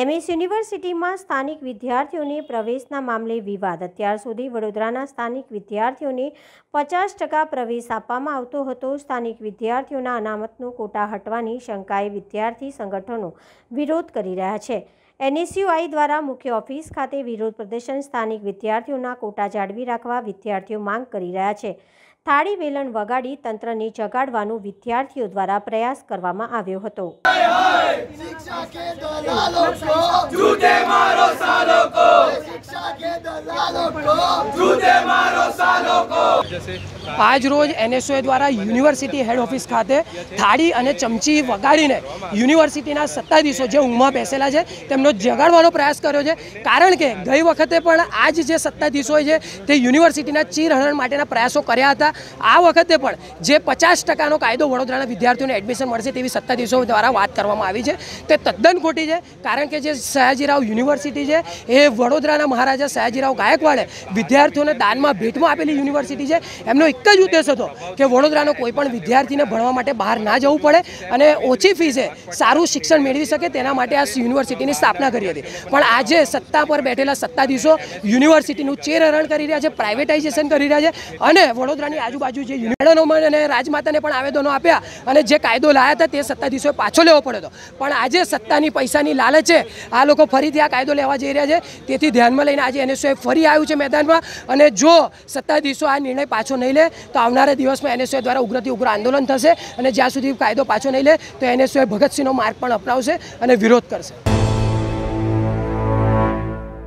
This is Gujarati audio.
એમએસ યુનિવર્સિટીમાં સ્થાનિક વિદ્યાર્થીઓને પ્રવેશના મામલે વિવાદ અત્યાર સુધી વડોદરાના સ્થાનિક વિદ્યાર્થીઓને પચાસ ટકા પ્રવેશ આપવામાં આવતો હતો સ્થાનિક વિદ્યાર્થીઓના અનામતનો કોટા હટવાની શંકાએ વિદ્યાર્થી સંગઠનો વિરોધ કરી રહ્યા છે એનએસયુઆઈ દ્વારા મુખ્ય ઓફિસ ખાતે વિરોધ પ્રદર્શન સ્થાનિક વિદ્યાર્થીઓના કોટા જાળવી રાખવા વિદ્યાર્થીઓ માંગ કરી રહ્યા છે થાળી વેલણ વગાડી તંત્રને જગાડવાનો વિદ્યાર્થીઓ દ્વારા પ્રયાસ કરવામાં આવ્યો હતો જૈસે આજ રોજ એનએસઓએ દ્વારા યુનિવર્સિટી હેડ ઓફિસ ખાતે થાળી અને ચમચી વગાડીને યુનિવર્સિટીના સત્તાધીશો જે ઊંઘમાં બેસેલા છે તેમનો જગાડવાનો પ્રયાસ કર્યો છે કારણ કે ગઈ વખતે પણ આ જ જે સત્તાધીશોએ છે તે યુનિવર્સિટીના ચીરહરણ માટેના પ્રયાસો કર્યા હતા આ વખતે પણ જે પચાસ ટકાનો કાયદો વડોદરાના વિદ્યાર્થીઓને એડમિશન મળશે તેવી સત્તાધીશો દ્વારા વાત કરવામાં આવી છે તે તદ્દન ખોટી છે કારણ કે જે સયાજીરાવ યુનિવર્સિટી છે એ વડોદરાના મહારાજા સયાજીરાવ ગાયકવાડે વિદ્યાર્થીઓને દાનમાં ભેટમાં આપેલી યુનિવર્સિટી છે એમનો એક જ ઉદ્દેશ હતો કે વડોદરાનો કોઈ પણ વિદ્યાર્થીને ભણવા માટે બહાર ના જવું પડે અને ઓછી ફીસે સારું શિક્ષણ મેળવી શકે તેના માટે આ યુનિવર્સિટીની સ્થાપના કરી હતી પણ આજે સત્તા પર બેઠેલા સત્તાધીશો યુનિવર્સિટીનું ચેરહરણ કરી રહ્યા છે પ્રાઇવેટાઇઝેશન કરી રહ્યા છે અને વડોદરાની આજુબાજુ જે યુનિવર્સિટીનોમાં અને રાજમાતાને પણ આવેદનો આપ્યા અને જે કાયદો લાયા હતા તે સત્તાધીશોએ પાછો લેવો પડ્યો પણ આજે સત્તાની પૈસાની લાલચે આ લોકો ફરીથી આ કાયદો લેવા જઈ રહ્યા છે તેથી ધ્યાનમાં લઈને આજે એનએસઓએ ફરી આવ્યું છે મેદાનમાં અને જો સત્તાધીશો આ નિર્ણય પાછો નહીં લે તો આવનારા દિવસમાં એનએસએ દ્વારા ઉગ્રથી ઉગ્ર આંદોલન થશે અને જ્યાં સુધી કાયદો પાછો નહીં લે તો એનએસએ ભગતસિંહનો માર્ગ પણ અપનાવશે અને વિરોધ કરશે